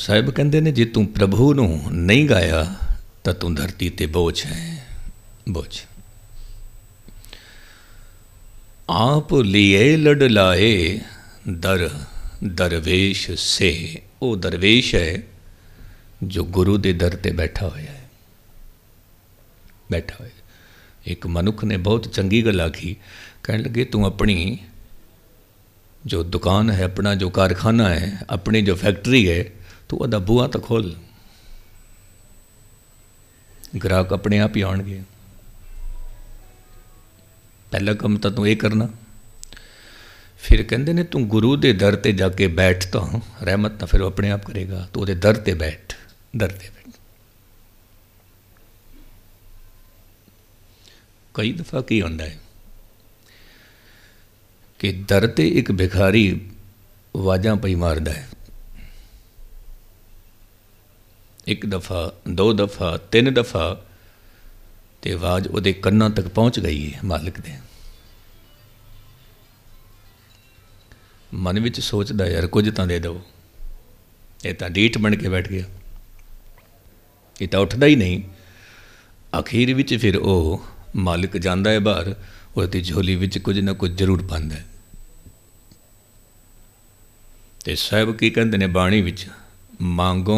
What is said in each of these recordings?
ਸਾਹਿਬ ਕਹਿੰਦੇ ਨੇ ਜੇ ਤੂੰ ਪ੍ਰਭੂ ਨੂੰ ਨਹੀਂ ਗਾਇਆ ਤਾਂ ਤੂੰ ਧਰਤੀ ਤੇ ਬੋਝ ਹੈ ਬੋਝ ਆਪ ਲਿਏ ਲੜ ਲਾਏ ਦਰ ਦਰਵੇਸ਼ ਸੇ ਉਹ ਦਰਵੇਸ਼ ਹੈ ਜੋ ਗੁਰੂ ਦੇ ਦਰ ਤੇ ਬੈਠਾ ਹੋਇਆ ਹੈ ਬੈਠਾ ਹੋਇਆ ਇੱਕ ਮਨੁੱਖ ਨੇ ਬਹੁਤ ਚੰਗੀ ਗੱਲ ਆਖੀ ਕਹਿਣ ਲੱਗੇ ਤੂੰ ਆਪਣੀ ਜੋ ਦੁਕਾਨ ਹੈ ਆਪਣਾ ਜੋ ਕਾਰਖਾਨਾ ਹੈ ਆਪਣੀ ਜੋ ਫੈਕਟਰੀ ਹੈ ਤੂੰ ਉਹਦਾ ਬੂਆ ਤਾਂ ਖੋਲ ਗ੍ਰਾਹਕ ਆਪਣੇ ਆਪ ਹੀ ਆਉਣਗੇ ਪਹਿਲਾ ਕੰਮ ਤਾਂ ਤੂੰ ਇਹ ਕਰਨਾ ਫਿਰ ਕਹਿੰਦੇ ਨੇ ਤੂੰ ਗੁਰੂ ਦੇ ਦਰ ਤੇ ਜਾ ਕੇ ਬੈਠ ਤਾਂ ਰਹਿਮਤ ਤਾਂ ਫਿਰ ਆਪਣੇ ਆਪ ਕਰੇਗਾ ਤੂੰ ਉਹਦੇ ਦਰ ਤੇ ਬੈਠ ਦਰ ਤੇ ਬੈਠ ਕਈ ਦਫਾ ਕੀ ਹੁੰਦਾ ਹੈ ਕਿ ਦਰ ਤੇ ਇੱਕ ਭਿਖਾਰੀ ਵਾਜਾਂ ਪਈ ਮਾਰਦਾ ਹੈ ਇੱਕ ਦਫਾ ਦੋ ਦਫਾ ਤਿੰਨ ਦਫਾ ਤੇ ਆਵਾਜ਼ ਉਹਦੇ ਕੰਨਾਂ ਤੱਕ ਪਹੁੰਚ ਗਈ ਹੈ ਮਾਲਕ ਦੇ ਮਨ ਵਿੱਚ ਸੋਚਦਾ ਯਾਰ ਕੁਝ ਤਾਂ ਦੇ ਦਿਓ ਇਹ ਤਾਂ ਡੀਟ ਬਣ ਕੇ ਬੈਠ ਗਿਆ ਇਹ ਤਾਂ ਉੱਠਦਾ ਹੀ ਨਹੀਂ ਅਖੀਰ ਵਿੱਚ ਫਿਰ ਉਹ ਮਾਲਕ ਜਾਂਦਾ ਹੈ ਬਾਹਰ ਉਹਦੀ ਝੋਲੀ ਵਿੱਚ ਕੁਝ ਨਾ ਕੁਝ ਜ਼ਰੂਰ ਪਾਉਂਦਾ ਹੈ ਤੇ ਸਾਬ ਕੀ ਕਹਿੰਦੇ ਨੇ ਬਾਣੀ ਵਿੱਚ ਮੰਗੋ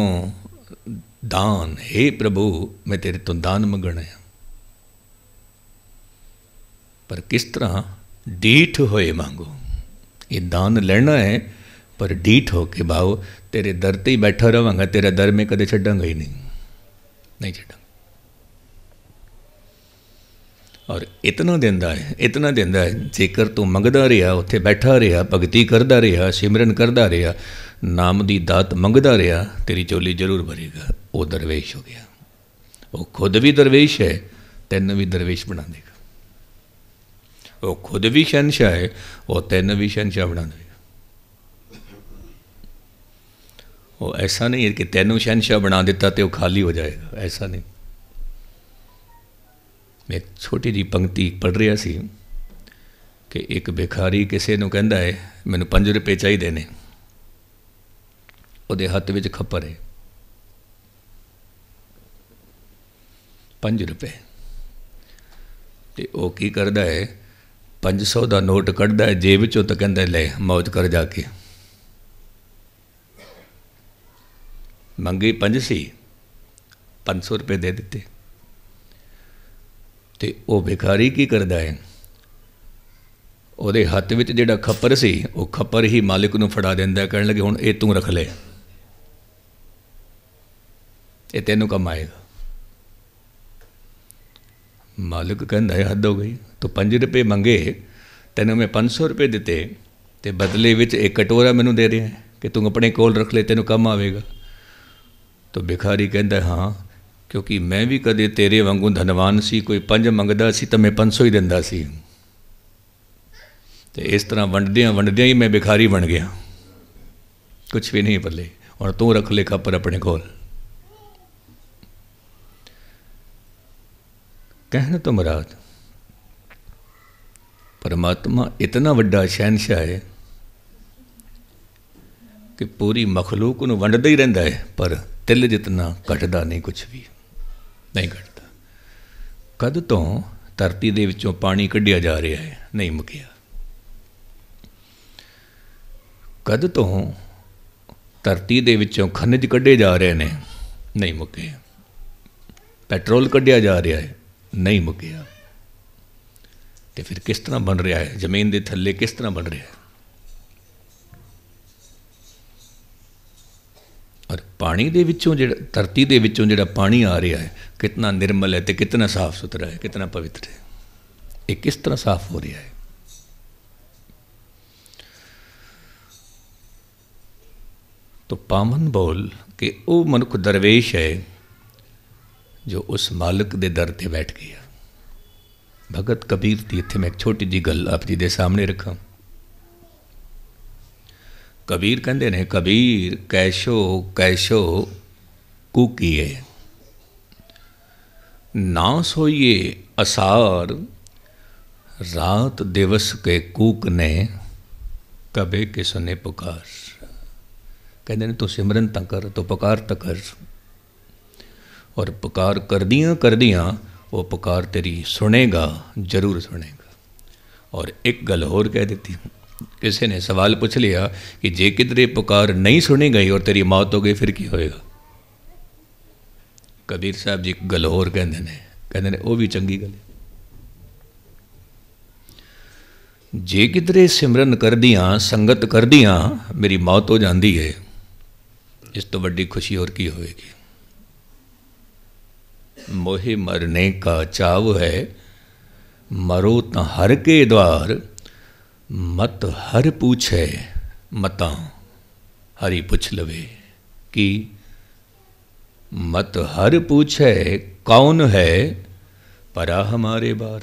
ਦਾਨ हे ਪ੍ਰਭੂ ਮੈਂ ਤੇਰੇ ਤੋਂ ਦਾਨ ਮੰਗਣਾ ਹੈ ਪਰ ਕਿਸ ਤਰ੍ਹਾਂ ਡੀਠ ਹੋਏ ਮੰਗੋ ਇਹ ਦਾਨ ਲੈਣਾ ਹੈ ਪਰ ਡੀਠ ਹੋ ਕੇ ਭਾਉ ਤੇਰੇ ਦਰ ਤੇ ਹੀ ਬੈਠਾ ਰਵਾਂਗਾ ਤੇਰਾ ਦਰ ਮੇ ਕਦੇ ਛੱਡਾਂਗਾ ਹੀ ਨਹੀਂ ਨਹੀਂ ਛੱਡਾਂਗਾ ਔਰ ਇਤਨਾ ਦਿੰਦਾ ਹੈ ਇਤਨਾ ਦਿੰਦਾ ਹੈ ਜੇਕਰ ਤੂੰ ਮੰਗਦਾ ਰਿਹਾ ਉੱਥੇ ਬੈਠਾ ਰਿਹਾ ਭਗਤੀ ਕਰਦਾ ਰਿਹਾ ਸਿਮਰਨ ਕਰਦਾ ਰਿਹਾ ਨਾਮ ਦੀ ਦਾਤ ਮੰਗਦਾ ਰਿਹਾ ਤੇਰੀ ਚੋਲੀ ਜ਼ਰੂਰ ਭਰੇਗਾ ਉਹ ਦਰਵੇਸ਼ ਹੋ ਗਿਆ ਉਹ ਖੁਦ ਵੀ ਦਰਵੇਸ਼ ਹੈ ਤੈਨੂੰ ਵੀ ਦਰਵੇਸ਼ ਬਣਾ ਦੇਗਾ ਉਹ ਖੁਦ ਵੀ ਸ਼ਨਸ਼ਾ ਹੈ ਉਹ ਤੈਨੂੰ ਵੀ ਸ਼ਨਸ਼ਾ ਬਣਾ ਦੇਗਾ ਉਹ ਐਸਾ ਨਹੀਂ ਕਿ ਤੈਨੂੰ ਸ਼ਨਸ਼ਾ ਬਣਾ ਦਿੱਤਾ ਤੇ ਉਹ ਖਾਲੀ ਹੋ ਜਾਏਗਾ ਐਸਾ ਨਹੀਂ ਮੈਂ ਇੱਕ ਛੋਟੀ ਜੀ ਪੰਕਤੀ ਪੜ ਰਿਹਾ ਸੀ ਕਿ ਇੱਕ ਭਿਖਾਰੀ ਕਿਸੇ ਨੂੰ ਕਹਿੰਦਾ ਹੈ ਮੈਨੂੰ 5 ਰੁਪਏ ਚਾਹੀਦੇ ਨੇ ਉਹਦੇ ਹੱਥ ਵਿੱਚ ਖੱਪਰ ਹੈ 5 ਰੁਪਏ ਤੇ ਉਹ ਕੀ ਕਰਦਾ ਹੈ 500 ਦਾ ਨੋਟ ਕੱਢਦਾ ਹੈ ਜੇਬ ਵਿੱਚੋਂ ਤਾਂ ਕਹਿੰਦਾ ਲੈ ਮੌਜ ਕਰ ਜਾ ਕੇ ਮੰਗੇ 5 ਸੀ 500 ਰੁਪਏ ਦੇ ਦਿੱਤੇ ਤੇ ਉਹ ਭਿਖਾਰੀ ਕੀ ਕਰਦਾ ਹੈ ਉਹਦੇ ਹੱਥ ਵਿੱਚ ਜਿਹੜਾ ਖੱਪਰ ਸੀ ਉਹ ਖੱਪਰ ਹੀ ਮਾਲਕ ਨੂੰ ਫੜਾ ਦਿੰਦਾ ਕਹਿਣ ਲੱਗੇ ਹੁਣ ਇਹ ਤੂੰ ਰੱਖ ਲੈ ਇਹ ਤੈਨੂੰ ਕੰਮ ਆਏਗਾ ਮਾਲਕ ਕਹਿੰਦਾ ਹੈ ਹੱਦ ਹੋ ਗਈ ਤੂੰ 5 ਰੁਪਏ ਮੰਗੇ ਤੈਨੂੰ ਮੈਂ 500 ਰੁਪਏ ਦਿੱਤੇ ਤੇ ਬਦਲੇ ਵਿੱਚ ਇੱਕ ਕਟੋਰਾ ਮੈਨੂੰ ਦੇ ਰਿਹਾ ਕਿ ਤੂੰ ਆਪਣੇ ਕੋਲ ਰੱਖ ਲੈ ਤੈਨੂੰ ਕੰਮ ਆਵੇਗਾ ਤਾਂ ਭਿਖਾਰੀ ਕਹਿੰਦਾ ਹਾਂ ਕਿਉਂਕਿ ਮੈਂ ਵੀ ਕਦੇ ਤੇਰੇ ਵਾਂਗੂ ਧਨਵਾਨ ਸੀ ਕੋਈ ਪੰਜ ਮੰਗਦਾ ਸੀ ਤਾਂ ਮੈਂ 500 ਹੀ ਦਿੰਦਾ ਸੀ ਤੇ ਇਸ ਤਰ੍ਹਾਂ ਵੰਡਦਿਆਂ ਵੰਡਦਿਆਂ ਹੀ ਮੈਂ ਭਿਖਾਰੀ ਬਣ ਗਿਆ ਕੁਝ ਵੀ ਨਹੀਂ ਬੱਲੇ ਔਰ ਤੂੰ ਰੱਖ ਲੈ ਖੱਪਰ ਆਪਣੇ ਕੋਲ ਕਹਿਣ ਤੋਂ ਮਰਾਦ ਪਰਮਾਤਮਾ ਇਤਨਾ ਵੱਡਾ ਸ਼ੈਨਸ਼ਾ ਹੈ ਕਿ ਪੂਰੀ ਮਖਲੂਕ ਨੂੰ ਵੰਡਦਾ ਹੀ ਰਹਿੰਦਾ ਹੈ ਪਰ ਤਿਲ ਜਿਤਨਾ ਘਟਦਾ ਨਹੀਂ ਕੁਝ ਵੀ ਨਹੀਂ ਘਟਦਾ ਕਦ ਤੋਂ ਧਰਤੀ ਦੇ ਵਿੱਚੋਂ ਪਾਣੀ ਕੱਢਿਆ ਜਾ ਰਿਹਾ ਹੈ ਨਹੀਂ ਮੁਕਿਆ ਕਦ ਤੋਂ ਧਰਤੀ ਦੇ ਵਿੱਚੋਂ ਖਣਿਜ ਕੱਢੇ ਜਾ ਰਹੇ ਨੇ ਨਹੀਂ ਮੁਕੇ ਪੈਟਰੋਲ ਕੱਢਿਆ ਜਾ ਰਿਹਾ ਹੈ ਨਹੀਂ ਮੁਕਿਆ ਤੇ ਫਿਰ ਕਿਸ ਤਰ੍ਹਾਂ ਬਣ ਰਿਹਾ ਹੈ ਜ਼ਮੀਨ ਦੇ ਥੱਲੇ ਕਿਸ ਤਰ੍ਹਾਂ ਬਣ ਰਿਹਾ ਹੈ ਪਰ ਪਾਣੀ ਦੇ ਵਿੱਚੋਂ ਜਿਹੜਾ ਧਰਤੀ ਦੇ ਵਿੱਚੋਂ ਜਿਹੜਾ ਪਾਣੀ ਆ ਰਿਹਾ ਹੈ ਕਿੰਨਾ ਨਿਰਮਲ ਹੈ ਤੇ ਕਿੰਨਾ ਸਾਫ਼ ਸੁਥਰਾ ਹੈ ਕਿੰਨਾ ਪਵਿੱਤਰ ਹੈ ਇਹ ਕਿਸ ਤਰ੍ਹਾਂ ਸਾਫ਼ ਹੋ ਰਿਹਾ ਹੈ तो ਪਾਵਨ ਬੋਲ ਕਿ ਉਹ ਮਨੁੱਖ ਦਰਵੇਸ਼ ਹੈ ਜੋ ਉਸ ਮਾਲਕ ਦੇ ਦਰ ਤੇ ਬੈਠ ਗਿਆ ਭਗਤ ਕਬੀਰ ਦੀ ਇੱਥੇ ਮੈਂ ਇੱਕ ਛੋਟੀ ਜੀ ਗੱਲ ਆਪ ਜੀ ਦੇ ਸਾਹਮਣੇ ਰੱਖਾਂ कबीर ਕਹਿੰਦੇ ਨੇ कबीर कैशो कैशो ਕੂਕੀਏ ना सोइए असार रात दिवस के कूक ने कबे किसने पुकार कहते तो सिमरन त कर तो पुकार त कर और पुकार कर दिया कर दिया वो पुकार तेरी सुनेगा जरूर सुनेगा और एक गल होर कह देती हूँ ਕਿਸੇ ਨੇ ਸਵਾਲ ਪੁੱਛ ਲਿਆ ਕਿ ਜੇ ਕਿਦਰੇ ਪੁਕਾਰ ਨਹੀਂ ਸੁਣੀ ਗਈ ਔਰ ਤੇਰੀ ਮੌਤ ਹੋ ਗਈ ਫਿਰ ਕੀ ਹੋਏਗਾ ਕਬੀਰ ਸਾਹਿਬ ਜੀ ਗਲਹੋਰ ਕਹਿੰਦੇ ਨੇ ਕਹਿੰਦੇ ਨੇ ਉਹ ਵੀ ਚੰਗੀ ਗੱਲ ਹੈ ਜੇ ਕਿਦਰੇ ਸਿਮਰਨ ਕਰਦੀਆਂ ਸੰਗਤ ਕਰਦੀਆਂ ਮੇਰੀ ਮੌਤ ਹੋ ਜਾਂਦੀ ਹੈ ਇਸ ਤੋਂ ਵੱਡੀ ਖੁਸ਼ੀ ਹੋਰ ਕੀ ਹੋਵੇਗੀ ਮੋਹੇ ਮਰਨੇ ਕਾ ਚਾਵ ਹੈ ਮਰੋ ਤਾਂ ਹਰ ਕੇ ਦਵਾਰ ਮਤ ਹਰ ਪੁੱਛੇ ਮਤਾ ਹਰੀ ਪੁੱਛ ਲਵੇ ਕਿ ਮਤ ਹਰ ਪੁੱਛੇ ਕੌਣ ਹੈ ਪਰਾ ਹਮਾਰੇ ਬਾਰ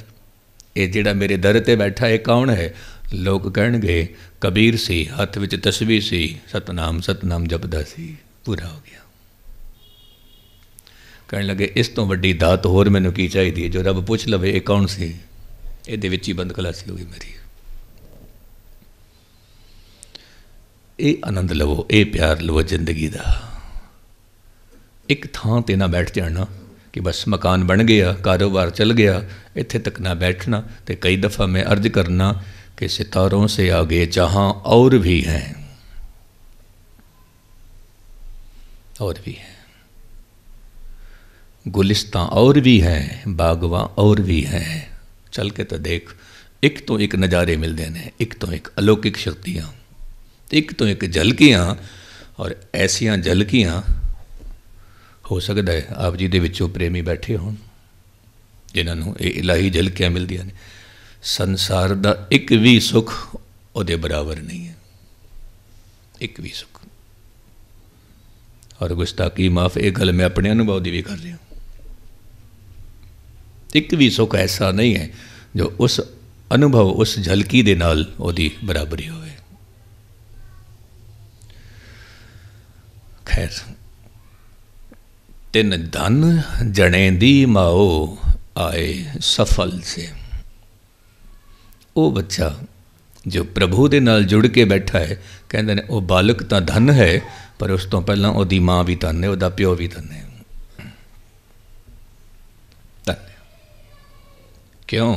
ਇਹ ਜਿਹੜਾ ਮੇਰੇ ਦਰ ਤੇ ਬੈਠਾ ਇਹ ਕੌਣ ਹੈ ਲੋਕ ਕਹਿਣਗੇ ਕਬੀਰ ਸੀ ਹੱਥ ਵਿੱਚ ਤਸਬੀਹ ਸੀ ਸਤਨਾਮ ਸਤਨਾਮ ਜਪਦਾ ਸੀ ਪੂਰਾ ਹੋ ਗਿਆ ਕਹਿਣ ਲੱਗੇ ਇਸ ਤੋਂ ਵੱਡੀ ਦਾਤ ਹੋਰ ਮੈਨੂੰ ਕੀ ਚਾਹੀਦੀ ਹੈ ਜੋ ਰੱਬ ਪੁੱਛ ਲਵੇ ਇਹ ਕੌਣ ਸੀ ਇਹਦੇ ਵਿੱਚ ਹੀ ਬੰਦ ਕਲਾਸੀ ਹੋ ਗਈ ਮੇਰੀ ਇਹ ਆਨੰਦ ਲਵੋ ਇਹ ਪਿਆਰ ਲਵੋ ਜ਼ਿੰਦਗੀ ਦਾ ਇੱਕ ਥਾਂ ਤੇ ਨਾ ਬੈਠ ਜਾਣਾ ਕਿ ਬਸ ਮਕਾਨ ਬਣ ਗਿਆ ਕਾਰੋਬਾਰ ਚੱਲ ਗਿਆ ਇੱਥੇ ਤੱਕ ਨਾ ਬੈਠਣਾ ਤੇ ਕਈ ਦਫਾ ਮੈਂ ਅਰਜ਼ ਕਰਨਾ कि सितारों से आगे जहां और भी हैं और भी हैं गुलिस्तां और भी हैं बागवा और भी हैं चल के तो देख एक तो एक नज़ारे मिलते हैं एक तो एक अलौकिक शक्तियाँ ਤੇ ਇੱਕ ਤੋਂ ਇੱਕ ਝਲਕੀਆਂ ਔਰ ਐਸੀਆਂ ਝਲਕੀਆਂ ਹੋ ਸਕਦਾ ਹੈ ਆਪ ਜੀ ਦੇ ਵਿੱਚੋਂ ਪ੍ਰੇਮੀ ਬੈਠੇ ਹੋਣ ਜਿਨ੍ਹਾਂ ਨੂੰ ਇਹ ਇਲਾਹੀ ਝਲਕੀਆਂ ਮਿਲਦੀਆਂ ਨੇ ਸੰਸਾਰ ਦਾ ਇੱਕ ਵੀ ਸੁੱਖ ਉਹਦੇ ਬਰਾਬਰ ਨਹੀਂ ਹੈ ਇੱਕ ਵੀ ਸੁੱਖ ਔਰ ਗੁਸਤਾਕੀ ਮਾਫ ਇਹ ਗੱਲ ਮੈਂ ਆਪਣੇ ਅਨੁਭਵ ਦੀ ਵੀ ਕਰ ਰਿਹਾ ਇੱਕ ਵੀ ਸੁੱਖ ਐਸਾ ਨਹੀਂ ਹੈ ਜੋ ਉਸ ਅਨੁਭਵ ਉਸ ਝਲਕੀ ਦੇ ਨਾਲ ਉਹਦੀ ਬਰਾਬਰੀ ਹੋਵੇ ਖੈਰ ਤਿੰਨ ਧਨ ਜਣੇ ਦੀ ਮਾਉ ਆਏ ਸਫਲ ਸੇ ਉਹ ਬੱਚਾ ਜੋ ਪ੍ਰਭੂ ਦੇ ਨਾਲ ਜੁੜ ਕੇ ਬੈਠਾ ਹੈ ਕਹਿੰਦੇ ਨੇ ਉਹ ਬਾਲਕ ਤਾਂ ਧਨ ਹੈ ਪਰ ਉਸ ਤੋਂ ਪਹਿਲਾਂ ਉਹਦੀ ਮਾਂ ਵੀ ਧਨ ਹੈ ਉਹਦਾ ਪਿਓ ਵੀ ਧਨ ਹੈ ਕਿਉਂ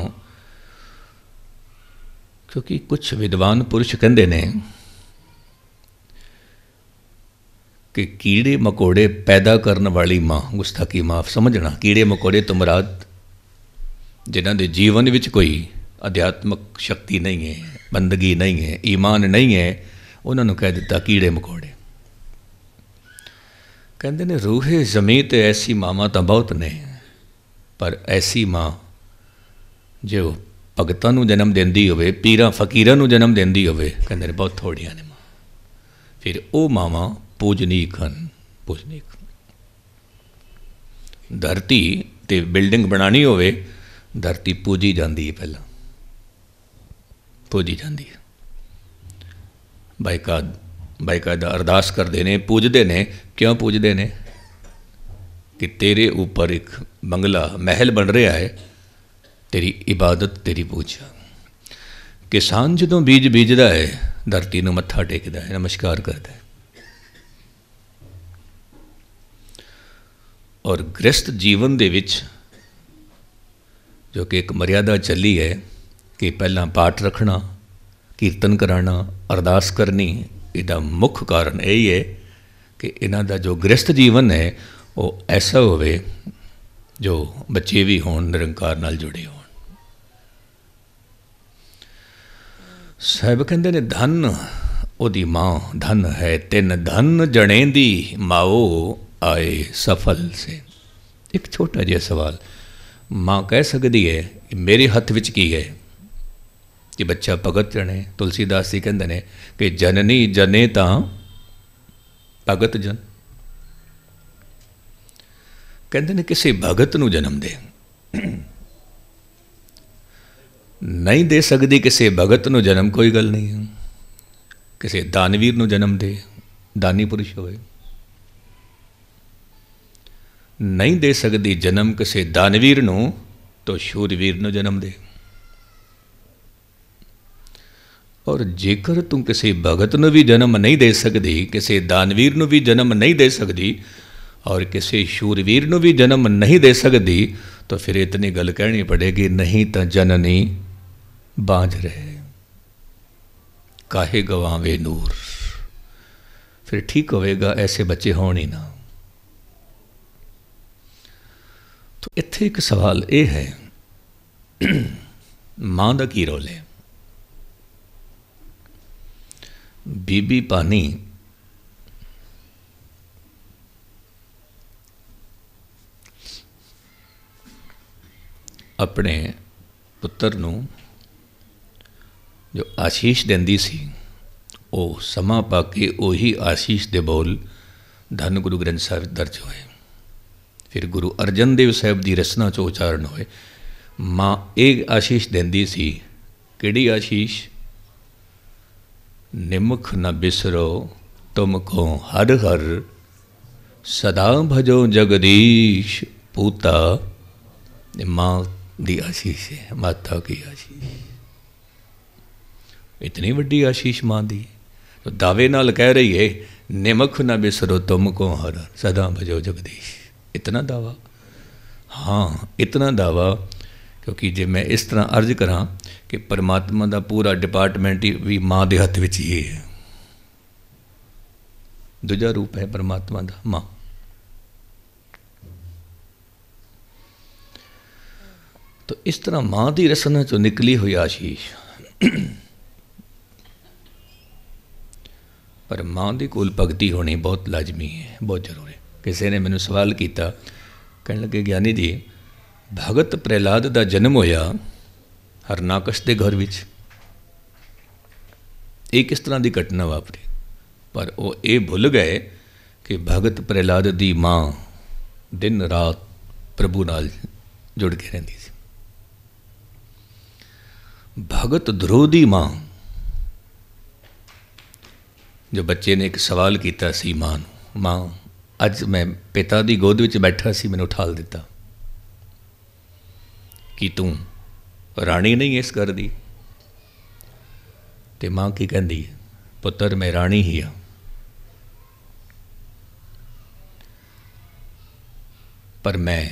ਕਿਉਂਕਿ ਕੁਝ ਵਿਦਵਾਨ ਪੁਰਸ਼ ਕਹਿੰਦੇ ਨੇ ਕਿ ਕੀੜੇ ਮਕੋੜੇ ਪੈਦਾ ਕਰਨ ਵਾਲੀ ਮਾਂ ਕੀ ਮਾਫ ਸਮਝਣਾ ਕੀੜੇ ਮਕੋੜੇ ਤੁਮਰਾਦ ਜਿਨ੍ਹਾਂ ਦੇ ਜੀਵਨ ਵਿੱਚ ਕੋਈ ਅਧਿਆਤਮਕ ਸ਼ਕਤੀ ਨਹੀਂ ਹੈ ਬੰਦਗੀ ਨਹੀਂ ਹੈ ਈਮਾਨ ਨਹੀਂ ਹੈ ਉਹਨਾਂ ਨੂੰ ਕਹਿ ਦਿੱਤਾ ਕੀੜੇ ਮਕੋੜੇ ਕਹਿੰਦੇ ਨੇ ਰੂਹੇ ਜ਼ਮੀਂ ਤੇ ਐਸੀ ਮਾਮਾ ਤਾਂ ਬਹੁਤ ਨੇ ਪਰ ਐਸੀ ਮਾਂ ਜੋ ਭਗਤਾਂ ਨੂੰ ਜਨਮ ਦਿੰਦੀ ਹੋਵੇ ਪੀਰਾਂ ਫਕੀਰਾਂ ਨੂੰ ਜਨਮ ਦਿੰਦੀ ਹੋਵੇ ਕਹਿੰਦੇ ਨੇ ਬਹੁਤ ਥੋੜੀਆਂ ਨੇ ਮਾਂ ਫਿਰ ਉਹ ਮਾਮਾ ਪੂਜਨੀਕ ਹਨ ਪੂਜਨੀਕ ਧਰਤੀ ਤੇ ਬਿਲਡਿੰਗ ਬਣਾਣੀ ਹੋਵੇ ਧਰਤੀ ਪੂਜੀ ਜਾਂਦੀ ਹੈ ਪਹਿਲਾਂ ਪੂਜੀ ਜਾਂਦੀ ਹੈ ਬਾਈਕਾ ਬਾਈਕਾ ਦਾ ਅਰਦਾਸ ਕਰਦੇ ਨੇ ਪੂਜਦੇ ਨੇ ਕਿਉਂ ਪੂਜਦੇ ਨੇ ਕਿ ਤੇਰੇ ਉੱਪਰ ਇੱਕ ਬੰਗਲਾ ਮਹਿਲ ਬਣ ਰਿਹਾ ਹੈ ਤੇਰੀ ਇਬਾਦਤ ਤੇਰੀ ਪੂਜਾ ਕਿਸਾਨ ਜਦੋਂ ਬੀਜ ਬੀਜਦਾ ਹੈ ਧਰਤੀ ਨੂੰ ਮੱਥਾ ਟੇਕਦਾ ਹੈ ਨਮਸਕਾਰ ਕਰਦਾ ਹੈ ਔਰ ਗ੍ਰਸਤ ਜੀਵਨ ਦੇ ਵਿੱਚ ਜੋ ਕਿ ਇੱਕ ਮਰਿਆਦਾ ਚੱਲੀ ਹੈ ਕਿ ਪਹਿਲਾਂ ਪਾਠ ਰੱਖਣਾ ਕੀਰਤਨ ਕਰਾਣਾ ਅਰਦਾਸ ਕਰਨੀ ਇਹਦਾ ਮੁੱਖ ਕਾਰਨ ਇਹ ਹੀ ਹੈ ਕਿ ਇਹਨਾਂ ਦਾ ਜੋ ਗ੍ਰਸਤ ਜੀਵਨ ਹੈ ਉਹ ਐਸਾ ਹੋਵੇ ਜੋ ਬੱਚੇ ਵੀ ਹੋਣ ਨਿਰੰਕਾਰ ਨਾਲ ਜੁੜੇ ਹੋਣ ਸਹਿਬ ਕਹਿੰਦੇ ਨੇ ਧਨ ਉਹਦੀ ਮਾਂ ਧਨ ਹੈ ਤਿੰਨ ਧਨ ਜਣੇ ਦੀ ਮਾਓ ਆਏ ਸਫਲ ਸੇ ਇੱਕ ਛੋਟਾ ਜਿਹਾ ਸਵਾਲ ਮਾਂ ਕਹਿ ਸਕਦੀ ਹੈ ਕਿ ਮੇਰੇ ਹੱਥ ਵਿੱਚ ਕੀ ਹੈ ਕਿ ਬੱਚਾ ਭਗਤ ਜਣੇ ਤੁਲਸੀਦਾਸ ਜੀ ਕਹਿੰਦੇ ਨੇ ਕਿ ਜਨਨੀ ਜਨੇ ਤਾਂ ਭਗਤ ਜਨ ਕਹਿੰਦੇ ਨੇ ਕਿਸੇ ਭਗਤ ਨੂੰ ਜਨਮ ਦੇ ਨਹੀਂ ਦੇ ਸਕਦੀ ਕਿਸੇ ਭਗਤ ਨੂੰ ਜਨਮ ਕੋਈ ਗੱਲ ਨਹੀਂ ਹੈ ਕਿਸੇ ਦਾਨਵੀਰ ਨੂੰ ਜਨਮ ਦੇ ਦਾਨੀ ਪੁਰਸ਼ ਹੋਵੇ ਨਹੀਂ ਦੇ ਸਕਦੀ ਜਨਮ ਕਿਸੇ ਦਾਨਵੀਰ ਨੂੰ ਤੋ ਸ਼ੂਰਵੀਰ ਨੂੰ ਜਨਮ ਦੇ ਔਰ ਜੇਕਰ ਤੂੰ ਕਿਸੇ ਭਗਤ ਨੂੰ ਵੀ ਜਨਮ ਨਹੀਂ ਦੇ ਸਕਦੀ ਕਿਸੇ ਦਾਨਵੀਰ ਨੂੰ ਵੀ ਜਨਮ ਨਹੀਂ ਦੇ ਸਕਦੀ ਔਰ ਕਿਸੇ ਸ਼ੂਰਵੀਰ ਨੂੰ ਵੀ ਜਨਮ ਨਹੀਂ ਦੇ ਸਕਦੀ ਤਾਂ ਫਿਰ ਇਤਨੀ ਗੱਲ ਕਹਿਣੀ ਪੜੇਗੀ ਨਹੀਂ ਤਾਂ ਜਨਨੀ ਬਾਝ ਰਹੇ ਕਾਹੇ ਗਵਾਵੇ ਨੂਰ ਫਿਰ ਠੀਕ ਹੋਵੇਗਾ ਐਸੇ ਬੱਚੇ ਹੋਣ ਹੀ ਨਾ ਇੱਥੇ ਇੱਕ ਸਵਾਲ ਇਹ ਹੈ ਮਾਂ ਦਾ ਕੀ ਰੋਲ ਹੈ ਬੀਬੀ ਪਾਣੀ ਆਪਣੇ ਪੁੱਤਰ ਨੂੰ ਜੋ ਆਸ਼ੀਸ਼ ਦਿੰਦੀ ਸੀ ਉਹ ਸਮਾਂ ਪਾ ਕੇ ਉਹੀ ਆਸ਼ੀਸ਼ ਦੇ ਬੋਲ ਧੰਨ ਗੁਰੂ ਗ੍ਰੰਥ ਸਾਹਿਬ ਦਰਜ ਹੋਏ ਫਿਰ ਗੁਰੂ ਅਰਜਨ ਦੇਵ ਸਾਹਿਬ ਦੀ ਰਸਨਾ ਚ ਉਚਾਰਨ ਹੋਏ ਮਾਂ ਇਹ ਆਸ਼ੀਸ਼ ਦਿੰਦੀ ਸੀ ਕਿਹੜੀ ਆਸ਼ੀਸ਼ ਨਿਮਖ ਨ ਬਿਸਰੋ ਤੁਮ ਕੋ ਹਰ ਹਰ ਸਦਾ ਭਜੋ ਜਗਦੀਸ਼ ਪੂਤਾ ਮਾਂ ਦੀ ਆਸ਼ੀਸ਼ ਹੈ ਮਾਤਾ ਕੀ ਆਸ਼ੀਸ਼ ਇਤਨੀ ਵੱਡੀ ਆਸ਼ੀਸ਼ ਮਾਂ ਦੀ ਦਾਵੇ ਨਾਲ ਕਹਿ ਰਹੀ ਹੈ ਨਿਮਖ ਨ ਬਿਸਰੋ ਤੁਮ ਕੋ ਹਰ ਸਦਾ ਭਜੋ ਜਗਦੀਸ਼ ਇਤਨਾ ਦਾਵਾ ਹਾਂ ਇਤਨਾ ਦਾਵਾ ਕਿਉਂਕਿ ਜੇ ਮੈਂ ਇਸ ਤਰ੍ਹਾਂ ਅਰਜ਼ ਕਰਾਂ ਕਿ ਪਰਮਾਤਮਾ ਦਾ ਪੂਰਾ ਡਿਪਾਰਟਮੈਂਟ ਵੀ ਮਾਂ ਦੇ ਹੱਥ ਵਿੱਚ ਹੀ ਹੈ ਦੂਜਾ ਰੂਪ ਹੈ ਪਰਮਾਤਮਾ ਦਾ ਮਾਂ ਤੋ ਇਸ ਤਰ੍ਹਾਂ ਮਾਂ ਦੀ ਰਸਨਾ ਚੋਂ ਨਿਕਲੀ ਹੋਈ ਆਸ਼ੀਸ਼ ਪਰ ਮਾਂ ਦੀ ਕੋਲ ਭਗਤੀ ਹੋਣੀ ਬਹੁਤ ਲਾਜ਼ਮੀ ਹੈ ਬਹੁਤ ਜ਼ਰੂਰੀ ਕਿਸੇ ਨੇ ਮੈਨੂੰ ਸਵਾਲ ਕੀਤਾ ਕਹਿਣ ਲੱਗੇ ਗਿਆਨੀ ਜੀ ਭਗਤ ਪ੍ਰਹਿਲਾਦ ਦਾ ਜਨਮ ਹੋਇਆ ਹਰਨਾਕਸ਼ ਦੇ ਘਰ ਵਿੱਚ ਇਹ ਕਿਸ ਤਰ੍ਹਾਂ ਦੀ ਘਟਨਾ ਵਾਪਰੀ ਪਰ ਉਹ ਇਹ ਭੁੱਲ ਗਏ ਕਿ ਭਗਤ ਪ੍ਰਹਿਲਾਦ ਦੀ ਮਾਂ ਦਿਨ ਰਾਤ ਪ੍ਰਭੂ ਨਾਲ ਜੁੜ ਕੇ ਰਹਿੰਦੀ ਸੀ ਭਗਤ ਧਰੋ ਦੀ ਮਾਂ ਜੋ ਬੱਚੇ ਨੇ ਇੱਕ ਸਵਾਲ ਕੀਤਾ ਸੀ ਮਾਂ ਨੂੰ ਮਾਂ ਅੱਜ ਮੈਂ ਪਿਤਾ ਦੀ ਗੋਦ ਵਿੱਚ ਬੈਠਾ ਸੀ ਮੈਨੂੰ ਠਾਲ ਦਿੱਤਾ ਕਿ ਤੂੰ ਰਾਣੀ ਨਹੀਂ ਇਸ ਘਰ ਦੀ ਤੇ ਮਾਂ ਕੀ ਕਹਿੰਦੀ ਪੁੱਤਰ ਮੈਂ ਰਾਣੀ ਹੀ ਆ ਪਰ ਮੈਂ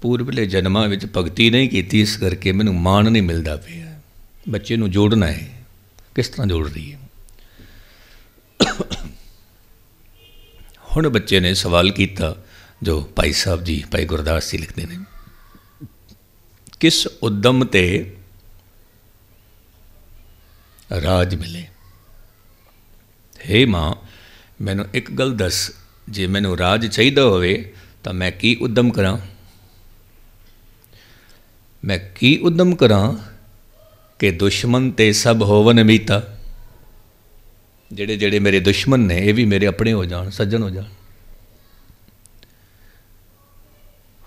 ਪੂਰਬਲੇ ਜਨਮਾਂ ਵਿੱਚ ਭਗਤੀ ਨਹੀਂ ਕੀਤੀ ਇਸ ਕਰਕੇ ਮੈਨੂੰ ਮਾਣ ਨਹੀਂ ਮਿਲਦਾ ਪਿਆ ਬੱਚੇ ਨੂੰ ਜੋੜਨਾ ਹੈ ਕਿਸ ਤਰ੍ਹਾਂ ਜੋੜ ਰਹੀ ਹੈ ਹੁਣ ਬੱਚੇ ਨੇ ਸਵਾਲ ਕੀਤਾ ਜੋ ਭਾਈ ਸਾਹਿਬ ਜੀ ਭਾਈ ਗੁਰਦਾਸ ਜੀ ਲਿਖਦੇ ਨੇ ਕਿਸ ਉਦਮ ਤੇ ਰਾਜ ਮਿਲੇ ਹੇ ਮਾਂ ਮੈਨੂੰ ਇੱਕ ਗੱਲ ਦੱਸ ਜੇ ਮੈਨੂੰ ਰਾਜ ਚਾਹੀਦਾ ਹੋਵੇ ਤਾਂ ਮੈਂ ਕੀ ਉਦਮ ਕਰਾਂ ਮੈਂ ਕੀ ਉਦਮ ਕਰਾਂ ਕਿ ਦੁਸ਼ਮਣ ਤੇ ਸਭ ਹੋਵਨ ਮੀਤਾ ਜਿਹੜੇ ਜਿਹੜੇ ਮੇਰੇ ਦੁਸ਼ਮਣ ਨੇ ਇਹ ਵੀ ਮੇਰੇ ਆਪਣੇ ਹੋ ਜਾਣ ਸੱਜਣ ਹੋ ਜਾਣ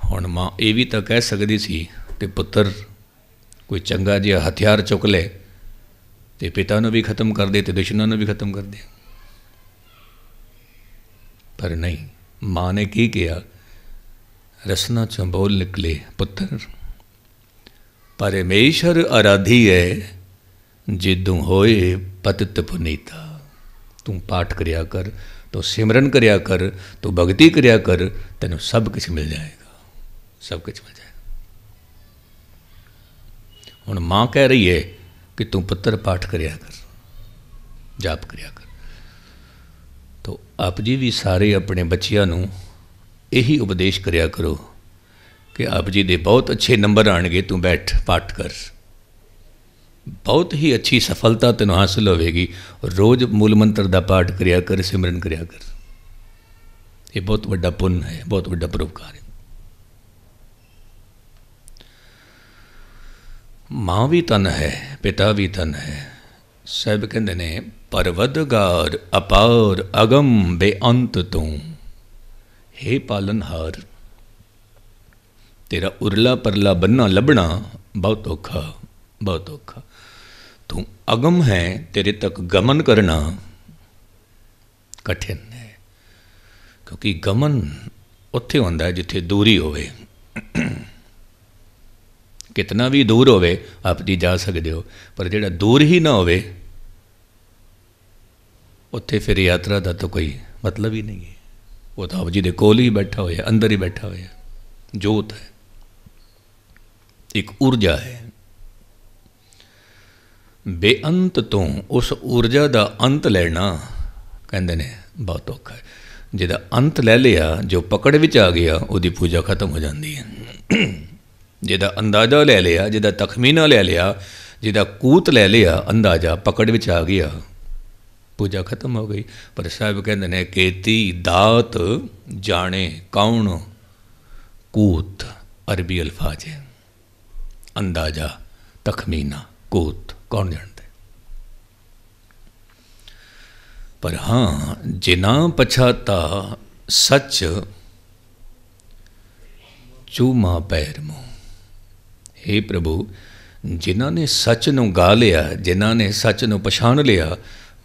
ਹੁਣ ਮਾਂ ਇਹ ਵੀ ਤਾਂ ਕਹਿ ਸਕਦੀ ਸੀ ਤੇ ਪੁੱਤਰ ਕੋਈ ਚੰਗਾ ਜਿਹਾ ਹਥਿਆਰ ਚੁੱਕ ਲੈ ਤੇ ਪਿਤਾ ਨੂੰ ਵੀ ਖਤਮ ਕਰ ਦੇ ਤੇ ਦੁਸ਼ਮਣਾਂ ਨੂੰ ਵੀ ਖਤਮ ਕਰ ਦੇ ਪਰ ਨਹੀਂ ਮਾਂ ਨੇ ਕੀ ਕਿਹਾ ਰਸਨਾ ਚੋਂ ਬੋਲ ਨਿਕਲੇ ਪੁੱਤਰ ਪਰਮੇਸ਼ਰ ਅਰਾਧੀ ਹੈ ਜਿੱਦੋਂ ਹੋਏ ਪਤਿਤ ਪੁਨੀਤਾ ਤੂੰ ਪਾਠ ਕਰਿਆ ਕਰ ਤੂੰ ਸਿਮਰਨ ਕਰਿਆ ਕਰ ਤੂੰ ਭਗਤੀ ਕਰਿਆ ਕਰ ਤੈਨੂੰ ਸਭ ਕੁਝ ਮਿਲ ਜਾਏਗਾ ਸਭ ਕੁਝ ਮਿਲ ਜਾਏਗਾ ਹੁਣ ਮਾਂ ਕਹਿ ਰਹੀ ਏ ਕਿ ਤੂੰ ਪੁੱਤਰ ਪਾਠ ਕਰਿਆ ਕਰ ਜਾਪ ਕਰਿਆ ਕਰ ਤੋ ਆਪ ਜੀ ਵੀ ਸਾਰੇ ਆਪਣੇ ਬੱਚਿਆਂ ਨੂੰ ਇਹੀ ਉਪਦੇਸ਼ ਕਰਿਆ ਕਰੋ ਕਿ ਆਪ ਜੀ ਦੇ ਬਹੁਤ ਅੱਛੇ ਨੰਬਰ ਆਣਗੇ ਤੂੰ ਬੈਠ ਪਾਠ ਕਰ ਬਹੁਤ ਹੀ ਅੱਛੀ ਸਫਲਤਾ ਤੈਨੂੰ ਹਾਸਲ ਹੋਵੇਗੀ ਰੋਜ਼ ਮੂਲ ਮੰਤਰ ਦਾ ਪਾਠ ਕਰਿਆ ਕਰ ਸਿਮਰਨ ਕਰਿਆ ਕਰ ਇਹ ਬਹੁਤ ਵੱਡਾ ਪੁੰਨ ਹੈ ਬਹੁਤ ਵੱਡਾ ਪਰਉਪਕਾਰ ਹੈ ਮਾਂ ਵੀ ਤਨ ਹੈ ਪਿਤਾ ਵੀ ਤਨ ਹੈ ਸਭ ਕਹਿੰਦੇ ਨੇ ਪਰਵਦਗਾਰ ਅਪਾਰ ਅਗੰ ਬੇਅੰਤ ਤੂੰ हे ਪਾਲਨਹਾਰ ਤੇਰਾ ਉਰਲਾ ਪਰਲਾ ਬੰਨਾ ਲੱਭਣਾ ਬਹੁਤ ਔਖਾ ਬਹੁਤ ਔਖਾ ਅਗਮ ਹੈ ਤੇਰੇ ਤੱਕ ਗਮਨ ਕਰਨਾ ਕਠਿਨ ਹੈ ਕਿਉਂਕਿ ਗਮਨ ਉੱਥੇ ਹੁੰਦਾ ਜਿੱਥੇ ਦੂਰੀ ਹੋਵੇ ਕਿਤਨਾ ਵੀ ਦੂਰ ਹੋਵੇ ਆਪਦੀ ਜਾ ਸਕਦੇ ਹੋ ਪਰ ਜਿਹੜਾ ਦੂਰ ਹੀ ਨਾ ਹੋਵੇ ਉੱਥੇ ਫਿਰ ਯਾਤਰਾ ਦਾ ਤਾਂ ਕੋਈ ਮਤਲਬ ਹੀ ਨਹੀਂ ਹੈ ਉਹ ਤਾਂ ਆਪ ਜੀ ਦੇ ਕੋਲ ਹੀ ਬੈਠਾ ਹੋਇਆ ਅੰਦਰ ਹੀ ਬੈਠਾ ਹੋਇਆ ਜੋਤ ਹੈ ਇੱਕ ਊਰਜਾ ਹੈ ਬੇਅੰਤ ਤੋਂ ਉਸ ਊਰਜਾ ਦਾ ਅੰਤ ਲੈਣਾ ਕਹਿੰਦੇ ਨੇ ਬਹੁਤ ਔਖਾ ਹੈ ਜਿਹਦਾ ਅੰਤ ਲੈ ਲਿਆ ਜੋ ਪਕੜ ਵਿੱਚ ਆ ਗਿਆ ਉਹਦੀ ਪੂਜਾ ਖਤਮ ਹੋ ਜਾਂਦੀ ਹੈ ਜਿਹਦਾ ਅੰਦਾਜ਼ਾ ਲੈ ਲਿਆ ਜਿਹਦਾ ਤਖਮੀਨਾ ਲੈ ਲਿਆ ਜਿਹਦਾ ਕੂਤ ਲੈ ਲਿਆ ਅੰਦਾਜ਼ਾ ਪਕੜ ਵਿੱਚ ਆ ਗਿਆ ਪੂਜਾ ਖਤਮ ਹੋ ਗਈ ਪਰ ਸਾਹਿਬ ਕਹਿੰਦੇ ਨੇ ਕੇਤੀ ਦਾਤ ਜਾਣੇ ਕੌਣ ਕੂਤ ਅਰਬੀ ਅਲਫਾਜ਼ ਹੈ ਅੰਦਾਜ਼ਾ ਤਖਮੀਨਾ ਕੂਤ ਕੌਣ ਜਾਣਦਾ ਪਰ ਹਾਂ ਜਿਨਾ ਪਛਾਤਾ ਸੱਚ ਚੂਮਾ ਪੈਰ ਮੋ हे ਪ੍ਰਭੂ ਜਿਨ੍ਹਾਂ ਨੇ ਸੱਚ ਨੂੰ ਗਾ ਲਿਆ ਜਿਨ੍ਹਾਂ ਨੇ ਸੱਚ ਨੂੰ ਪਛਾਣ ਲਿਆ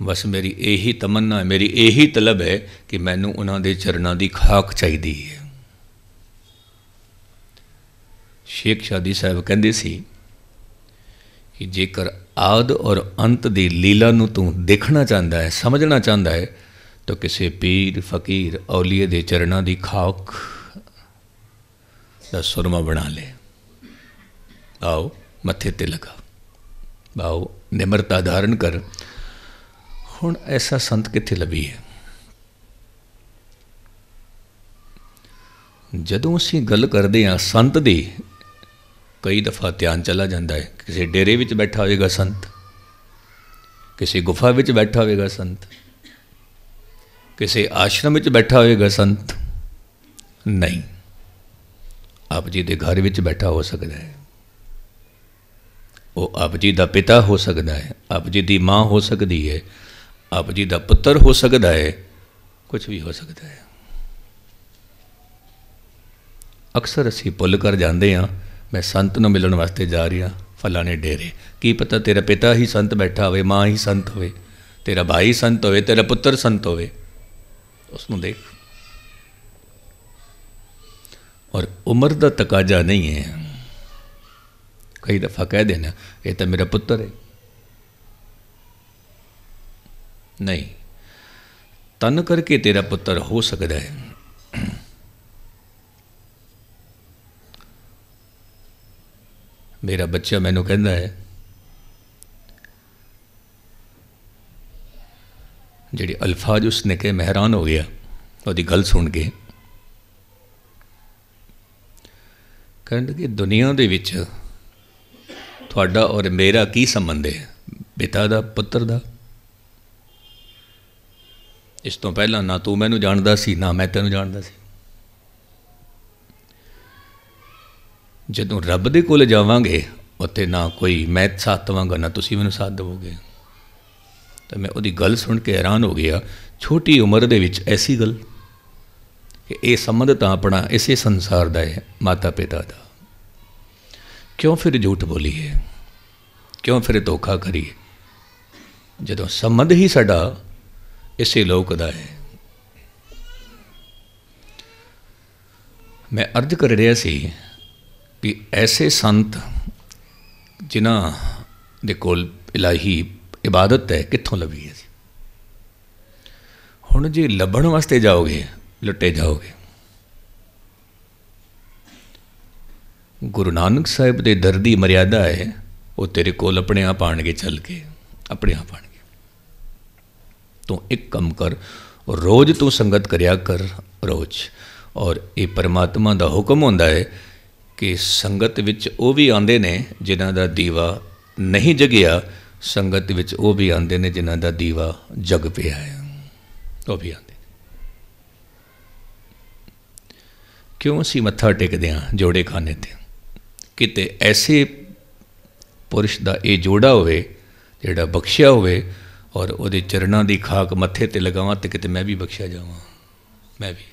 ਬਸ ਮੇਰੀ ਇਹੀ ਤਮੰਨਾ ਹੈ ਮੇਰੀ ਇਹੀ ਤਲਬ ਹੈ ਕਿ ਮੈਨੂੰ ਉਹਨਾਂ ਦੇ ਚਰਨਾਂ ਦੀ ਖਾਕ ਚਾਹੀਦੀ ਹੈ ਸ਼ੇਖ ਸ਼ਾਦੀ ਸਾਹਿਬ ਕਹਿੰਦੇ ਸੀ ਕਿ ਜੇਕਰ ਆਦ ਔਰ ਅੰਤ ਦੀ ਲੀਲਾ ਨੂੰ ਤੂੰ ਦੇਖਣਾ ਚਾਹੁੰਦਾ ਹੈ ਸਮਝਣਾ ਚਾਹੁੰਦਾ ਹੈ ਤਾਂ ਕਿਸੇ ਪੀਰ ਫਕੀਰ ਔਲੀਏ ਦੇ ਚਰਨਾਂ ਦੀ ਖਾਕ ਦਾ ਸੁਰਮਾ ਬਣਾ ਲੈ ਆਓ ਮੱਥੇ ਤੇ ਲਗਾ ਆਓ ਨਿਮਰਤਾ ਧਾਰਨ ਕਰ ਹੁਣ ਐਸਾ ਸੰਤ ਕਿੱਥੇ ਲੱਭੀ ਹੈ ਜਦੋਂ ਅਸੀਂ ਗੱਲ ਕਰਦੇ ਹਾਂ ਸੰਤ ਦੀ ਕਈ ਦਫਾ ਧਿਆਨ ਚਲਾ ਜਾਂਦਾ ਹੈ ਕਿਸੇ ਡੇਰੇ ਵਿੱਚ ਬੈਠਾ ਹੋਵੇਗਾ ਸੰਤ ਕਿਸੇ ਗੁਫਾ ਵਿੱਚ ਬੈਠਾ ਹੋਵੇਗਾ ਸੰਤ ਕਿਸੇ ਆਸ਼ਰਮ ਵਿੱਚ ਬੈਠਾ ਹੋਵੇਗਾ ਸੰਤ ਨਹੀਂ ਆਪ ਜੀ ਦੇ ਘਰ ਵਿੱਚ ਬੈਠਾ ਹੋ ਸਕਦਾ ਹੈ ਉਹ ਆਪ ਜੀ ਦਾ ਪਿਤਾ ਹੋ ਸਕਦਾ ਹੈ ਆਪ ਜੀ ਦੀ ਮਾਂ ਹੋ ਸਕਦੀ ਹੈ ਆਪ ਜੀ ਦਾ ਪੁੱਤਰ ਹੋ ਸਕਦਾ ਹੈ ਕੁਝ ਵੀ ਹੋ ਸਕਦਾ ਹੈ ਅਕਸਰ ਅਸੀਂ ਭੁੱਲ ਕਰ ਜਾਂਦੇ ਹਾਂ ਮੈਂ ਸੰਤ ਨੂੰ ਮਿਲਣ ਵਾਸਤੇ ਜਾ ਰਿਹਾ ਫਲਾਣੇ ਡੇਰੇ ਕੀ ਪਤਾ ਤੇਰਾ ਪਿਤਾ ਹੀ ਸੰਤ ਬੈਠਾ ਹੋਵੇ ਮਾਂ ਹੀ ਸੰਤ ਹੋਵੇ ਤੇਰਾ ਭਾਈ ਸੰਤ ਹੋਵੇ ਤੇਰਾ ਪੁੱਤਰ ਸੰਤ ਹੋਵੇ ਉਸ ਨੂੰ ਦੇਖ ਔਰ ਉਮਰ ਦਾ ਤਕਾਜ਼ਾ ਨਹੀਂ ਹੈ ਕਈ ਦਫਾ ਕਹਿ ਦੇਣਾ ਇਹ ਤਾਂ ਮੇਰਾ ਪੁੱਤਰ ਹੈ ਨਹੀਂ ਤਨ ਕਰਕੇ ਤੇਰਾ ਪੁੱਤਰ ਹੋ ਸਕਦਾ ਹੈ ਮੇਰਾ ਬੱਚਾ ਮੈਨੂੰ ਕਹਿੰਦਾ ਹੈ ਜਿਹੜੇ ਅਲਫਾਜ਼ ਉਸਨੇ ਕਹੇ ਮਹਿਰਾਨ ਹੋ ਗਿਆ ਉਹਦੀ ਗੱਲ ਸੁਣ ਕੇ ਕਹਿੰਦ ਕਿ ਦੁਨੀਆ ਦੇ ਵਿੱਚ ਤੁਹਾਡਾ ਔਰ ਮੇਰਾ ਕੀ ਸੰਬੰਧ ਹੈ ਪਿਤਾ ਦਾ ਪੁੱਤਰ ਦਾ ਇਸ ਤੋਂ ਪਹਿਲਾਂ ਨਾ ਤੂੰ ਮੈਨੂੰ ਜਾਣਦਾ ਸੀ ਨਾ ਮੈਂ ਤੈਨੂੰ ਜਾਣਦਾ ਸੀ ਜਦੋਂ ਰੱਬ ਦੇ ਕੋਲ ਜਾਵਾਂਗੇ ਉੱਥੇ ਨਾ ਕੋਈ ਮੈਂ ਸਾਥ ਦਵਾਂਗਾ ਨਾ ਤੁਸੀਂ ਮੈਨੂੰ ਸਾਥ ਦਵੋਗੇ ਤਾਂ ਮੈਂ ਉਹਦੀ ਗੱਲ ਸੁਣ ਕੇ ਹੈਰਾਨ ਹੋ ਗਿਆ ਛੋਟੀ ਉਮਰ ਦੇ ਵਿੱਚ ਐਸੀ ਗੱਲ ਕਿ ਇਹ ਸੰਬੰਧ ਤਾਂ ਆਪਣਾ ਇਸੇ ਸੰਸਾਰ ਦਾ ਹੈ ਮਾਤਾ ਪਿਤਾ ਦਾ ਕਿਉਂ ਫਿਰ ਝੂਠ ਬੋਲੀਏ ਕਿਉਂ ਫਿਰ ਧੋਖਾ ਕਰੀਏ ਜਦੋਂ ਸੰਬੰਧ ਹੀ ਸਾਡਾ ਇਸੇ ਲੋਕ ਦਾ ਹੈ ਮੈਂ ਅਰਜ਼ ਕਰ ਰਿਹਾ ਸੀ ਵੀ ਐਸੇ ਸੰਤ ਜਿਨ੍ਹਾਂ ਦੇ ਕੋਲ ਇਲਾਹੀ ਇਬਾਦਤ ਹੈ ਕਿੱਥੋਂ ਲੱਭੀ ਹੈ ਹੁਣ ਜੇ ਲੱਭਣ ਵਾਸਤੇ ਜਾਓਗੇ ਲੁੱਟੇ ਜਾਓਗੇ ਗੁਰੂ ਨਾਨਕ ਸਾਹਿਬ ਦੇ ਦਰ ਦੀ ਮਰਿਆਦਾ ਹੈ ਉਹ ਤੇਰੇ ਕੋਲ ਆਪਣੇ ਆਪ ਆਣਗੇ ਚੱਲ ਕੇ ਆਪਣੇ ਆਪ ਆਣਗੇ ਤੂੰ ਇੱਕ ਕੰਮ ਕਰ ਰੋਜ਼ ਤੂੰ ਸੰਗਤ ਕਰਿਆ ਕਰ ਰੋਜ਼ ਔਰ ਇਹ ਪਰਮਾਤਮਾ ਦਾ ਹੁਕਮ ਹੁੰਦਾ ਹੈ ਕਿ ਸੰਗਤ ਵਿੱਚ ਉਹ ਵੀ ਆਉਂਦੇ ਨੇ ਜਿਨ੍ਹਾਂ ਦਾ ਦੀਵਾ ਨਹੀਂ ਜਗਿਆ ਸੰਗਤ ਵਿੱਚ ਉਹ ਵੀ ਆਉਂਦੇ ਨੇ ਜਿਨ੍ਹਾਂ ਦਾ ਦੀਵਾ ਜਗ ਪਿਆ ਹੈ ਉਹ ਵੀ ਆਉਂਦੇ ਕਿਉਂ ਅਸੀਂ ਮੱਥਾ ਟੇਕਦੇ ਆ ਜੋੜੇ ਖਾਨੇ ਤੇ ਕਿਤੇ ਐਸੇ ਪੁਰਸ਼ ਦਾ ਇਹ ਜੋੜਾ ਹੋਵੇ ਜਿਹੜਾ ਬਖਸ਼ਿਆ ਹੋਵੇ ਔਰ ਉਹਦੇ ਚਰਨਾਂ ਦੀ ਖਾਕ ਮੱਥੇ ਤੇ ਲਗਾਵਾਂ ਤੇ ਕਿਤੇ ਮੈਂ ਵੀ ਬਖਸ਼ਿਆ ਜਾਵਾਂ ਮੈਂ ਵੀ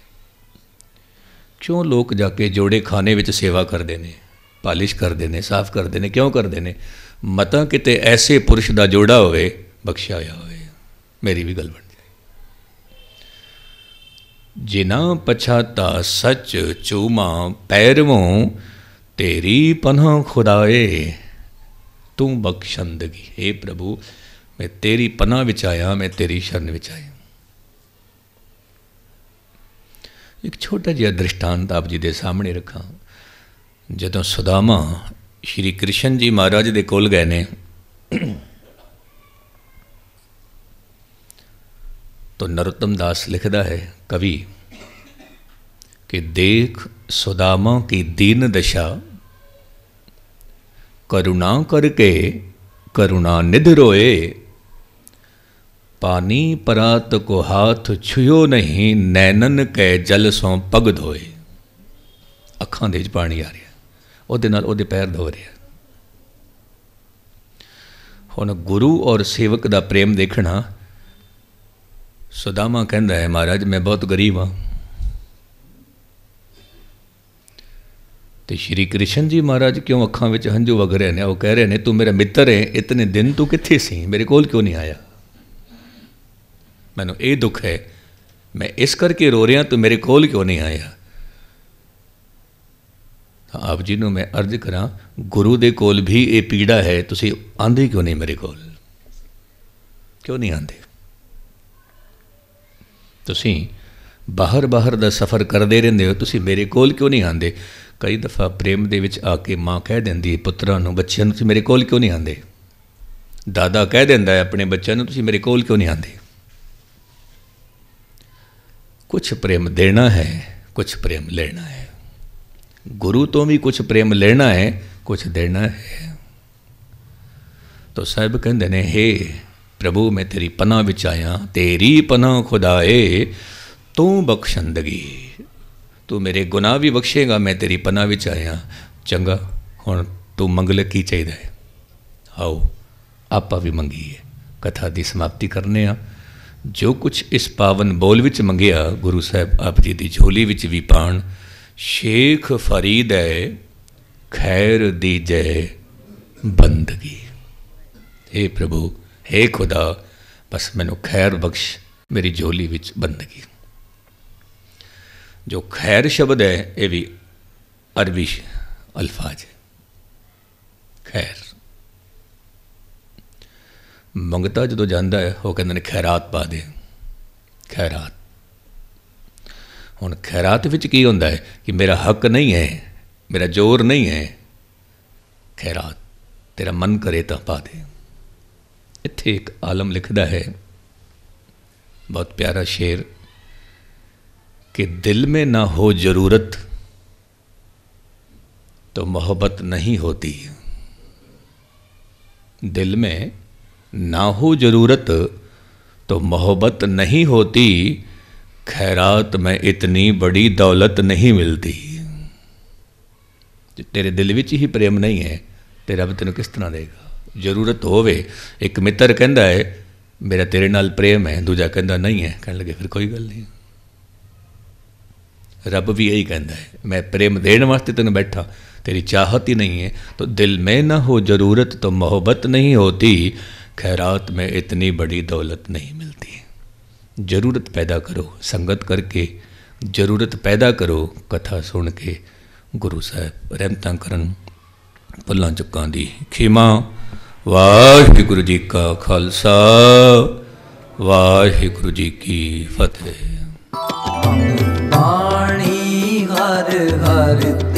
ਕਿਉਂ ਲੋਕ ਜਾ ਕੇ ਜੋੜੇ ਖਾਨੇ ਵਿੱਚ ਸੇਵਾ ਕਰਦੇ ਨੇ ਪਾਲਿਸ਼ ਕਰਦੇ ਨੇ ਸਾਫ਼ ਕਰਦੇ ਨੇ ਕਿਉਂ ਕਰਦੇ ਨੇ ਮਤਾਂ ਕਿਤੇ ਐਸੇ ਪੁਰਸ਼ ਦਾ ਜੋੜਾ ਹੋਵੇ ਬਖਸ਼ਿਆ ਹੋਇਆ ਹੋਵੇ ਮੇਰੀ ਵੀ ਗੱਲ ਬਣ ਜਾਏ ਜਿਨਾ ਪਛਾਤਾ ਸੱਚ ਚੂਮਾ ਪੈਰਵੋਂ ਤੇਰੀ ਪਨਾਹ ਖੁਦਾਏ ਤੂੰ ਬਖਸ਼ੰਦਗੀ हे ਪ੍ਰਭੂ ਮੈਂ ਤੇਰੀ ਪਨਾਹ ਵਿੱਚ ਆਇਆ ਮੈਂ ਤੇਰੀ ਸ਼ਰਨ ਵਿੱਚ ਆਇਆ ਇੱਕ ਛੋਟਾ ਜਿਹਾ ਦ੍ਰਿਸ਼ਟਾਂਤ ਆਪ ਜੀ ਦੇ ਸਾਹਮਣੇ ਰੱਖਾਂ ਜਦੋਂ ਸੁਦਾਮਾ ਸ਼੍ਰੀ ਕ੍ਰਿਸ਼ਨ ਜੀ ਮਹਾਰਾਜ ਦੇ ਕੋਲ ਗਏ ਨੇ ਤਾਂ ਨਰਤਮ ਦਾਸ ਲਿਖਦਾ ਹੈ ਕਵੀ ਕਿ ਦੇਖ ਸੁਦਾਮਾ ਕੀ ਦੀਨ ਦਸ਼ਾ ਕਰੁਣਾ ਕਰਕੇ ਕਰੁਣਾ ਨਿਧਰੋਏ पानी परात को हाथ ਛੁਇਓ ਨਹੀਂ ਨੈਣਨ ਕੈ ਜਲ ਸੋਂ ਪਗ ਧੋਏ ਅੱਖਾਂ ਦੇ ਵਿੱਚ ਪਾਣੀ ਆ ਰਿਹਾ ਉਹਦੇ ਨਾਲ ਉਹਦੇ ਪੈਰ ਧੋ ਰਿਹਾ ਹੁਣ ਗੁਰੂ ਔਰ ਸੇਵਕ ਦਾ ਪ੍ਰੇਮ ਦੇਖਣਾ ਸੁਦਾਮਾ ਕਹਿੰਦਾ ਹੈ ਮਹਾਰਾਜ ਮੈਂ ਬਹੁਤ ਗਰੀਬ ਹਾਂ ਤੇ ਸ਼੍ਰੀ ਕ੍ਰਿਸ਼ਨ ਜੀ ਮਹਾਰਾਜ ਕਿਉਂ ਅੱਖਾਂ ਵਿੱਚ ਹੰਝੂ ਵਗ ਰਹੇ ਨੇ ਉਹ ਕਹਿ ਰਹੇ ਨੇ ਤੂੰ ਮੇਰਾ ਮਿੱਤਰ ਹੈ ਇਤਨੇ ਦਿਨ ਤੂੰ ਕਿੱਥੇ ਸੀ ਮੇਰੇ ਕੋਲ ਕਿਉਂ ਨਹੀਂ ਆਇਆ ਮੈਨੂੰ ਇਹ ਦੁੱਖ ਹੈ ਮੈਂ ਇਸ ਕਰਕੇ ਰੋ ਰਿਹਾ ਤੂੰ ਮੇਰੇ ਕੋਲ ਕਿਉਂ ਨਹੀਂ ਆਇਆ ਤਾਂ ਆਪ ਜੀ ਨੂੰ ਮੈਂ ਅਰਜ਼ ਕਰਾਂ ਗੁਰੂ ਦੇ ਕੋਲ ਵੀ ਇਹ ਪੀੜਾ ਹੈ ਤੁਸੀਂ ਆਂਦੇ ਕਿਉਂ ਨਹੀਂ ਮੇਰੇ ਕੋਲ ਕਿਉਂ ਨਹੀਂ ਆਂਦੇ ਤੁਸੀਂ ਬਾਹਰ ਬਾਹਰ ਦਾ ਸਫ਼ਰ ਕਰਦੇ ਰਹਿੰਦੇ ਹੋ ਤੁਸੀਂ ਮੇਰੇ ਕੋਲ ਕਿਉਂ ਨਹੀਂ ਆਂਦੇ ਕਈ ਦਫਾ ਪ੍ਰੇਮ ਦੇ ਵਿੱਚ ਆ ਕੇ ਮਾਂ ਕਹਿ ਦਿੰਦੀ ਹੈ ਪੁੱਤਰਾਂ ਨੂੰ ਬੱਚਿਆਂ ਨੂੰ ਤੁਸੀਂ ਮੇਰੇ ਕੋਲ ਕਿਉਂ ਨਹੀਂ ਆਂਦੇ ਦਾਦਾ ਕਹਿ ਦਿੰਦਾ ਹੈ ਆਪਣੇ ਬੱਚਿਆਂ ਨੂੰ ਤੁਸੀਂ ਮੇਰੇ ਕੋਲ ਕਿਉਂ ਨਹੀਂ ਆਂਦੇ कुछ प्रेम देना है कुछ प्रेम लेना है गुरु तो भी कुछ प्रेम लेना है कुछ देना है तो साहब कहते ने हे प्रभु मैं तेरी पना विच आया तेरी पना खुदाए तू बख्शंदगी तू मेरे ਗੁਨਾਹ भी बख्शेगा मैं तेरी पना ਵਿੱਚ ਆਇਆ ਚੰਗਾ ਹੁਣ ਤੂੰ ਮੰਗ ਲੈ ਕੀ आओ आप भी ਆਪਾਂ कथा की समाप्ति करने ਸਮਾਪਤੀ ਜੋ ਕੁਛ ਇਸ ਪਾਵਨ ਬੋਲ ਵਿੱਚ ਮੰਗਿਆ ਗੁਰੂ ਸਾਹਿਬ ਆਪ ਜੀ ਦੀ ਝੋਲੀ ਵਿੱਚ ਵੀ ਪਾਣ ਸ਼ੇਖ ਫਰੀਦ ਹੈ ਖੈਰ ਦੀਜੈ ਬੰਦਗੀ हे ਪ੍ਰਭੂ हे ਖੁਦਾ ਬਸ ਮੈਨੂੰ ਖੈਰ ਬਖਸ਼ ਮੇਰੀ ਝੋਲੀ ਵਿੱਚ ਬੰਦਗੀ ਜੋ ਖੈਰ ਸ਼ਬਦ ਹੈ ਇਹ ਵੀ ਅਰਬੀ ਅਲਫਾਜ਼ ਹੈ ਖੈਰ ਮੰਗਤਾ ਜਦੋਂ ਜਾਂਦਾ ਹੈ ਉਹ ਕਹਿੰਦੇ ਨੇ ਖੈਰਾਤ ਪਾ ਦੇ ਖੈਰਾਤ ਹੁਣ ਖੈਰਾਤ ਵਿੱਚ ਕੀ ਹੁੰਦਾ ਹੈ ਕਿ ਮੇਰਾ ਹੱਕ ਨਹੀਂ ਹੈ ਮੇਰਾ ਜ਼ੋਰ ਨਹੀਂ ਹੈ ਖੈਰਾਤ ਤੇਰਾ ਮਨ ਕਰੇ ਤਾਂ ਪਾ ਦੇ ਇੱਥੇ ਇੱਕ ਆਲਮ ਲਿਖਦਾ ਹੈ बहुत प्यारा शेर कि दिल में ना हो ज़रूरत तो मोहब्बत नहीं होती दिल में ना हो जरूरत तो मोहब्बत नहीं होती खैरात में इतनी बड़ी दौलत नहीं मिलती ਤੇਰੇ ਦਿਲ ਵਿੱਚ ਹੀ ਪ੍ਰੇਮ ਨਹੀਂ ਹੈ ਤੇ ਰੱਬ ਤੈਨੂੰ ਕਿਸ ਤਰ੍ਹਾਂ ਦੇਗਾ ਜ਼ਰੂਰਤ ਹੋਵੇ ਇੱਕ ਮਿੱਤਰ ਕਹਿੰਦਾ ਹੈ ਮੇਰਾ ਤੇਰੇ ਨਾਲ ਪ੍ਰੇਮ ਹੈ ਦੂਜਾ ਕਹਿੰਦਾ ਨਹੀਂ ਹੈ ਕਹਿਣ ਲੱਗੇ ਫਿਰ ਕੋਈ ਗੱਲ ਨਹੀਂ ਰੱਬ ਵੀ ਇਹੀ ਕਹਿੰਦਾ ਹੈ ਮੈਂ ਪ੍ਰੇਮ ਦੇਣ ਵਾਸਤੇ ਤੈਨੂੰ ਬੈਠਾ ਤੇਰੀ ਚਾਹਤ ਹੀ ਨਹੀਂ ਹੈ ਤਾਂ ਦਿਲ ਮੈਂ ਨਾ ਹੋ ਜ਼ਰੂਰਤ ਤਾਂ ਮੁਹੱਬਤ ਨਹੀਂ ਹੋਤੀ खैरात में ਇਤਨੀ ਬੜੀ ਦੌਲਤ ਨਹੀਂ ਮਿਲਦੀ ਜ਼ਰੂਰਤ ਪੈਦਾ ਕਰੋ ਸੰਗਤ ਕਰਕੇ ਜ਼ਰੂਰਤ ਪੈਦਾ ਕਰੋ ਕਥਾ ਸੁਣ ਕੇ ਗੁਰੂ ਸਾਹਿਬ ਰਹਿਮਤਾਂ ਕਰਨ ਪੱਲਾਂ ਚੁੱਕਾਂ ਦੀ ਖਿਮਾ ਵਾਹਿਗੁਰੂ ਜੀ ਕਾ ਖਾਲਸਾ ਵਾਹਿਗੁਰੂ ਜੀ ਕੀ ਫਤਿਹ ਬਾਣੀ ਹਰ ਹਰ